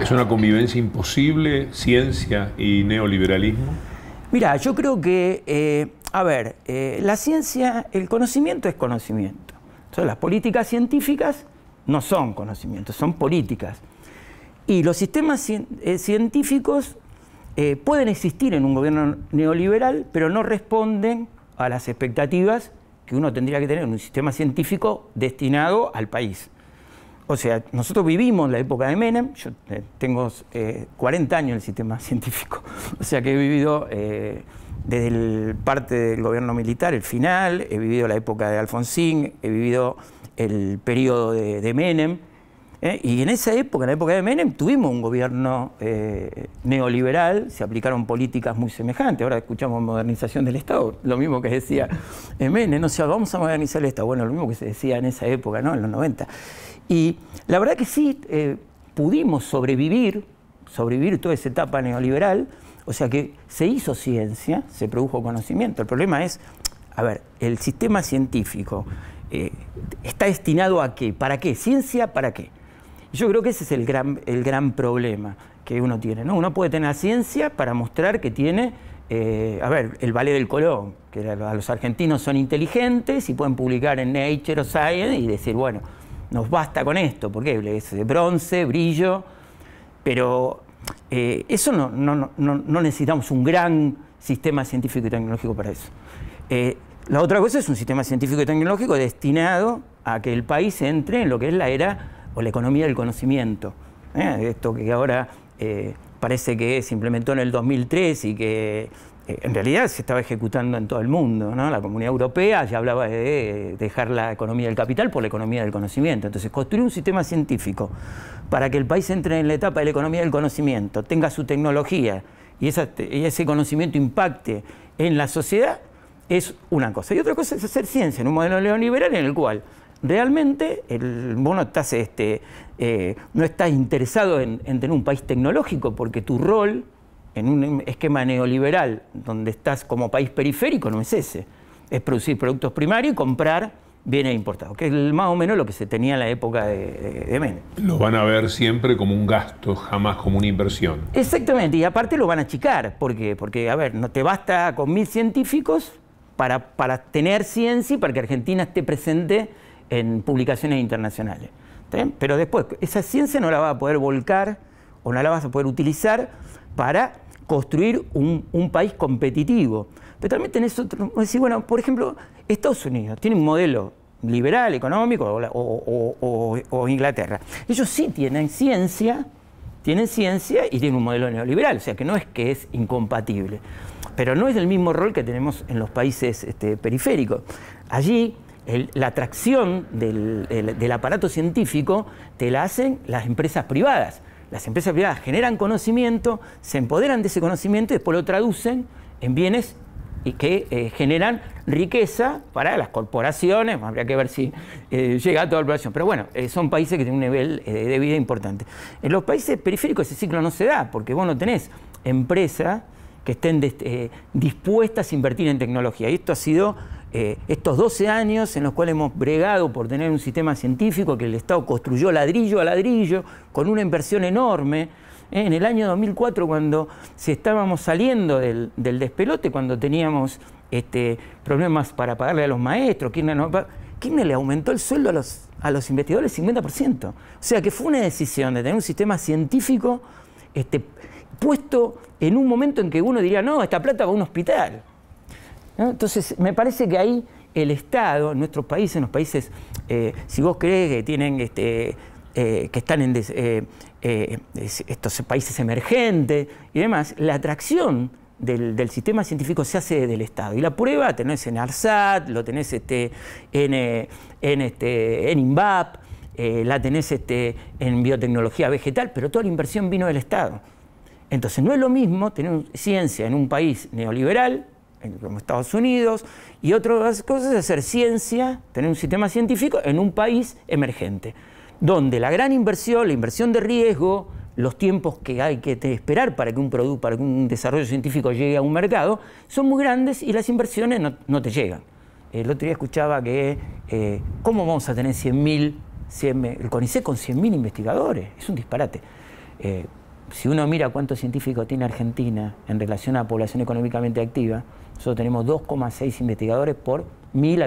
¿Es una convivencia imposible ciencia y neoliberalismo? Mira, yo creo que, eh, a ver, eh, la ciencia, el conocimiento es conocimiento. Entonces, las políticas científicas no son conocimientos, son políticas. Y los sistemas eh, científicos pueden existir en un gobierno neoliberal, pero no responden a las expectativas que uno tendría que tener en un sistema científico destinado al país. O sea, nosotros vivimos la época de Menem, yo eh, tengo 40 eh, años en el sistema científico, o sea que he vivido eh, desde parte del gobierno militar, el final, he vivido la época de Alfonsín, he vivido el periodo de, de Menem, ¿eh? Y en esa época, en la época de Menem, tuvimos un gobierno eh, neoliberal, se aplicaron políticas muy semejantes. Ahora escuchamos modernización del Estado, lo mismo que decía eh, Menem, o sea, vamos a modernizar el Estado. Bueno, lo mismo que se decía en esa época, En los 90. Y la verdad que sí pudimos sobrevivir, sobrevivir toda esa etapa neoliberal, o sea que se hizo ciencia, se produjo conocimiento. El problema es, a ver, el sistema científico. ¿Está destinado a qué? ¿Para qué? ¿Ciencia para qué? Yo creo que ese es el gran, el gran problema que uno tiene. ¿no? Uno puede tener la ciencia para mostrar que tiene, eh, a ver, el Ballet del Colón, que a los argentinos son inteligentes y pueden publicar en Nature o Science y decir, bueno, nos basta con esto, porque es de bronce, brillo, pero eh, eso no, no, necesitamos un gran sistema científico y tecnológico para eso. Eh, la otra cosa es un sistema científico y tecnológico destinado a que el país entre en lo que es la era o la economía del conocimiento. ¿eh? Esto que ahora eh, parece que se implementó en el 2003 y que eh, en realidad se estaba ejecutando en todo el mundo. La comunidad europea ya hablaba de dejar la economía del capital por la economía del conocimiento. Entonces, construir un sistema científico para que el país entre en la etapa de la economía del conocimiento, tenga su tecnología y ese conocimiento impacte en la sociedad, es una cosa. Y otra cosa es hacer ciencia en un modelo neoliberal en el cual realmente el, vos este, eh, no estás, interesado en, tener un país tecnológico porque tu rol en un esquema neoliberal donde estás como país periférico no es ese. Es producir productos primarios y comprar bienes importados, que es más o menos lo que se tenía en la época de, Menem. Lo van a ver siempre como un gasto, jamás como una inversión. Exactamente, y aparte lo van a achicar, porque, porque a ver, no te basta con mil científicos para, para tener ciencia y para que Argentina esté presente en publicaciones internacionales. Pero después, esa ciencia no la vas a poder volcar o no la vas a poder utilizar para construir un, país competitivo. Pero también tenés otro, bueno, por ejemplo, Estados Unidos tiene un modelo liberal, económico, o, Inglaterra. Ellos sí tienen ciencia, tienen ciencia y tienen un modelo neoliberal, o sea que no es que es incompatible. Pero no es el mismo rol que tenemos en los países este, periféricos. Allí la atracción del, aparato científico te la hacen las empresas privadas. Las empresas privadas generan conocimiento, se empoderan de ese conocimiento y después lo traducen en bienes y que eh, generan riqueza para las corporaciones, habría que ver si eh, llega a toda la población, pero bueno, eh, son países que tienen un nivel de vida importante. En los países periféricos ese ciclo no se da, porque vos no tenés empresas que estén dispuestas a invertir en tecnología, y esto ha sido eh, estos 12 años en los cuales hemos bregado por tener un sistema científico que el Estado construyó ladrillo a ladrillo, con una inversión enorme. ¿eh? en el año 2004, cuando se estábamos saliendo del, despelote, cuando teníamos este, problemas para pagarle a los maestros, Kirchner, le aumentó el sueldo a los, a investigadores 50%. O sea que fue una decisión de tener un sistema científico este, puesto en un momento en que uno diría, no, esta plata va a un hospital. Entonces, me parece que ahí el Estado, en nuestros países, en los países, eh, si vos crees que tienen este, eh, que están en eh, estos países emergentes y demás, la atracción del, sistema científico se hace del Estado. Y la prueba tenés en ARSAT, lo tenés este, en, en, este, en INVAP, la tenés este, en biotecnología vegetal, pero toda la inversión vino del Estado. Entonces no es lo mismo tener ciencia en un país neoliberal como Estados Unidos, y otras cosas es hacer ciencia, tener un sistema científico en un país emergente, donde la gran inversión, la inversión de riesgo, los tiempos que hay que esperar para que un producto, para un desarrollo científico llegue a un mercado, son muy grandes y las inversiones no, te llegan. El otro día escuchaba que, eh, ¿cómo vamos a tener 100.000, 100, el CONICET con 100.000 investigadores? Es un disparate. Eh, si uno mira cuántos científicos tiene Argentina en relación a la población económicamente activa, solo tenemos 2,6 investigadores por mil,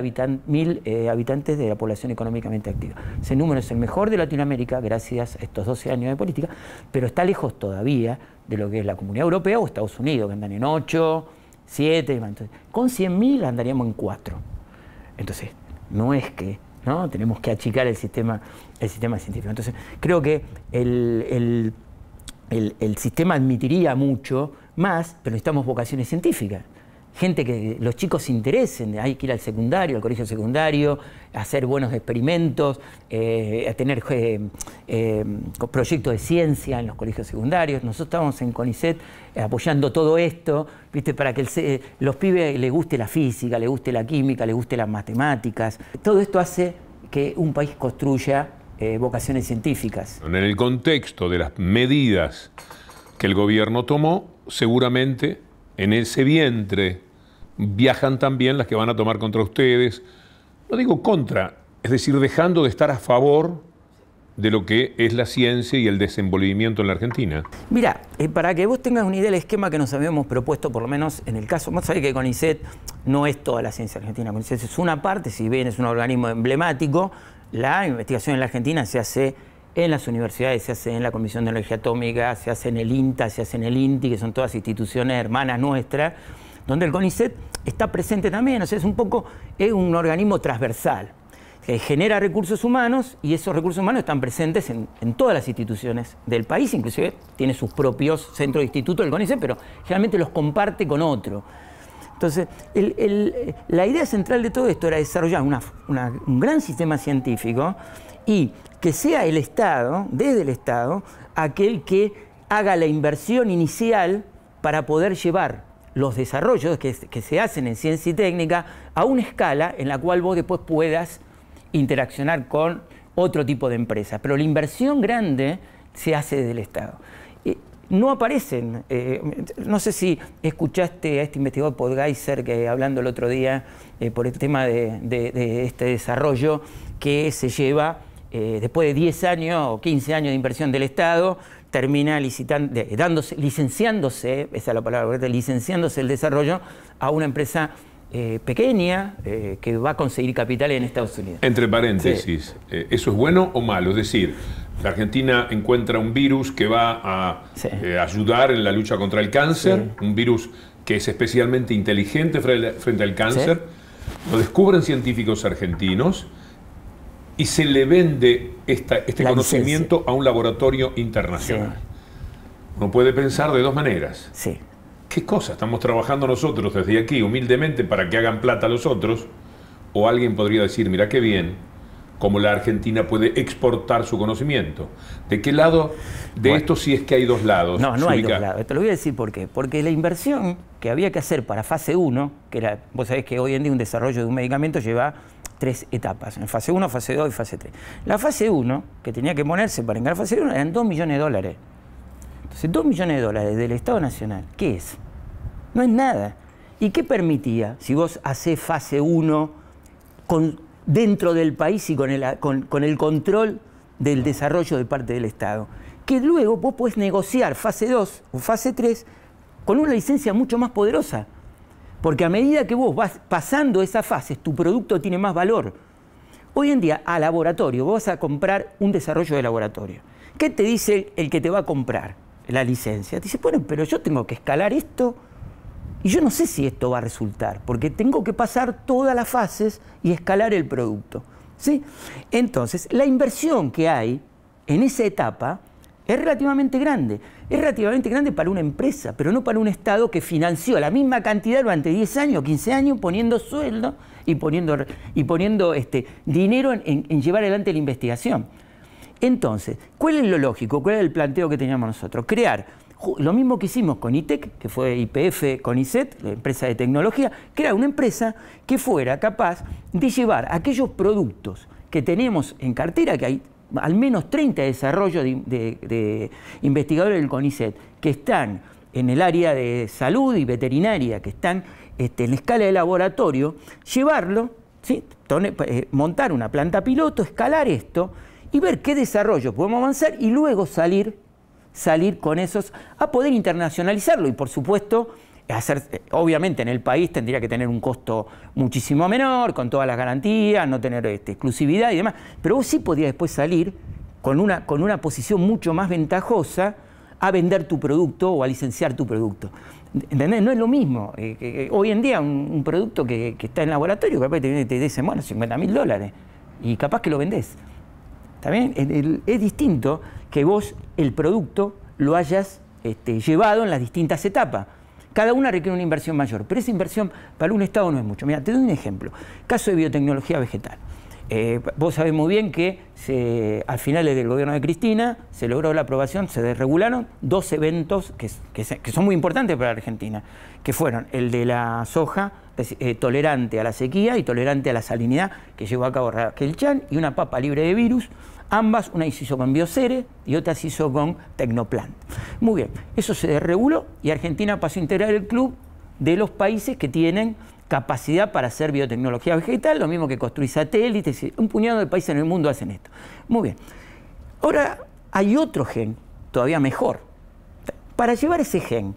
eh, habitantes de la población económicamente activa. Ese número es el mejor de Latinoamérica gracias a estos 12 años de política, pero está lejos todavía de lo que es la Comunidad Europea o Estados Unidos, que andan en 8, 7, con 100.000 andaríamos en 4. Entonces, no es que ¿no? tenemos que achicar el sistema, el sistema científico. Entonces, creo que el el, sistema admitiría mucho más, pero necesitamos vocaciones científicas gente que los chicos se interesen, hay que ir al secundario, al colegio secundario, hacer buenos experimentos, a eh, tener eh, eh, proyectos de ciencia en los colegios secundarios. Nosotros estamos en CONICET apoyando todo esto, ¿viste? para que los pibes les guste la física, les guste la química, les guste las matemáticas. Todo esto hace que un país construya eh, vocaciones científicas. En el contexto de las medidas que el gobierno tomó, seguramente en ese vientre viajan también las que van a tomar contra ustedes. No digo contra, es decir, dejando de estar a favor de lo que es la ciencia y el desenvolvimiento en la Argentina. Mira, eh, para que vos tengas una idea del esquema que nos habíamos propuesto, por lo menos en el caso, vos sabés que CONICET no es toda la ciencia argentina, CONICET es una parte, si bien es un organismo emblemático, la investigación en la Argentina se hace en las universidades, se hace en la Comisión de Energía Atómica, se hace en el INTA, se hace en el INTI, que son todas instituciones hermanas nuestras, donde el CONICET está presente también, o sea, es un poco es un organismo transversal, que genera recursos humanos y esos recursos humanos están presentes en, todas las instituciones del país, inclusive tiene sus propios centros de instituto el CONICET, pero generalmente los comparte con otro. Entonces, la idea central de todo esto era desarrollar un gran sistema científico y que sea el Estado, desde el Estado, aquel que haga la inversión inicial para poder llevar los desarrollos que, que, se hacen en ciencia y técnica a una escala en la cual vos después puedas interaccionar con otro tipo de empresas. Pero la inversión grande se hace desde el Estado no aparecen. Eh, no sé si escuchaste a este investigador Podgeiser que hablando el otro día eh, por el este tema de, este desarrollo que se lleva eh, después de 10 años o 15 años de inversión del Estado, termina dándose, licenciándose, esa es la palabra correcta, licenciándose el desarrollo a una empresa pequeña que va a conseguir capital en Estados Unidos. Entre paréntesis, ¿eso es bueno o malo? Es decir, la Argentina encuentra un virus que va a eh, ayudar en la lucha contra el cáncer, un virus que es especialmente inteligente frente al cáncer. Lo descubren científicos argentinos y se le vende este conocimiento a un laboratorio internacional. Uno puede pensar de dos maneras. ¿Qué cosa estamos trabajando nosotros desde aquí humildemente para que hagan plata a los otros? O alguien podría decir, mira qué bien, como la Argentina puede exportar su conocimiento. ¿De qué lado de esto sí es que hay dos lados? No, no hay dos lados. Te lo voy a decir por qué. Porque la inversión que había que hacer para fase 1, que era, vos sabés que hoy en día un desarrollo de un medicamento lleva tres etapas, en fase 1, fase 2 y fase 3. La fase 1, que tenía que ponerse para a fase 1, eran 2 millones de dólares. Entonces, 2 millones de dólares del Estado Nacional, ¿qué es? No es nada. ¿Y qué permitía si vos hacés fase 1 con dentro del país y con el, control del desarrollo de parte del Estado. Que luego vos podés negociar fase 2 o fase 3 con una licencia mucho más poderosa. Porque a medida que vos vas pasando esas fases, tu producto tiene más valor. Hoy en día, a laboratorio, vos vas a comprar un desarrollo de laboratorio. ¿Qué te dice el que te va a comprar la licencia? Te dice, bueno, pero yo tengo que escalar esto y yo no sé si esto va a resultar, porque tengo que pasar todas las fases y escalar el producto. ¿sí? Entonces, la inversión que hay en esa etapa es relativamente grande. Es relativamente grande para una empresa, pero no para un Estado que financió la misma cantidad durante 10 años, 15 años, poniendo sueldo y poniendo, y poniendo este, dinero en, llevar adelante la investigación. Entonces, ¿cuál es lo lógico? ¿Cuál es el planteo que teníamos nosotros? Crear lo mismo que hicimos con ITEC, que fue IPF con e la empresa de tecnología, crear una empresa que fuera capaz de llevar aquellos productos que tenemos en cartera, que hay al menos 30 desarrollos de, investigadores del CONICET que están en el área de salud y veterinaria, que están este, en la escala de laboratorio, llevarlo, eh, montar una planta piloto, escalar esto y ver qué desarrollo podemos avanzar y luego salir salir con esos a poder internacionalizarlo y por supuesto hacer, eh, obviamente en el país tendría que tener un costo muchísimo menor, con todas las garantías, no tener este, exclusividad y demás, pero vos sí podías después salir con una, con una posición mucho más ventajosa a vender tu producto o a licenciar tu producto. ¿Entendés? No es lo mismo. Eh, hoy en día un, producto que, está en laboratorio capaz te, te dicen, bueno, 50 mil dólares y capaz que lo vendés. ¿Está bien? es distinto que vos el producto lo hayas este, llevado en las distintas etapas. Cada una requiere una inversión mayor, pero esa inversión para un Estado no es mucho. Mira, te doy un ejemplo. Caso de biotecnología vegetal. Eh, vos sabés muy bien que al final del gobierno de Cristina se logró la aprobación, se desregularon dos eventos que, que son muy importantes para la Argentina, que fueron el de la soja eh, tolerante a la sequía y tolerante a la salinidad que llevó a cabo Chan... y una papa libre de virus. Ambas, una se hizo con Biocere y otra se hizo con Tecnoplant. Muy bien, eso se desreguló y Argentina pasó a integrar el club de los países que tienen capacidad para hacer biotecnología vegetal, lo mismo que construir satélites, un puñado de países en el mundo hacen esto. Muy bien. Ahora hay otro gen todavía mejor. Para llevar ese gen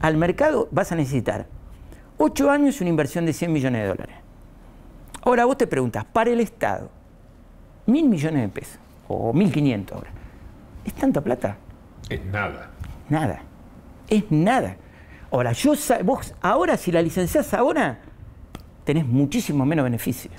al mercado vas a necesitar Ocho años una inversión de 100 millones de dólares. Ahora vos te preguntas, para el Estado, mil millones de pesos, o mil quinientos ahora, ¿es tanta plata? Es nada. Nada. Es nada. Ahora, vos ahora, si la licenciás ahora, tenés muchísimo menos beneficios.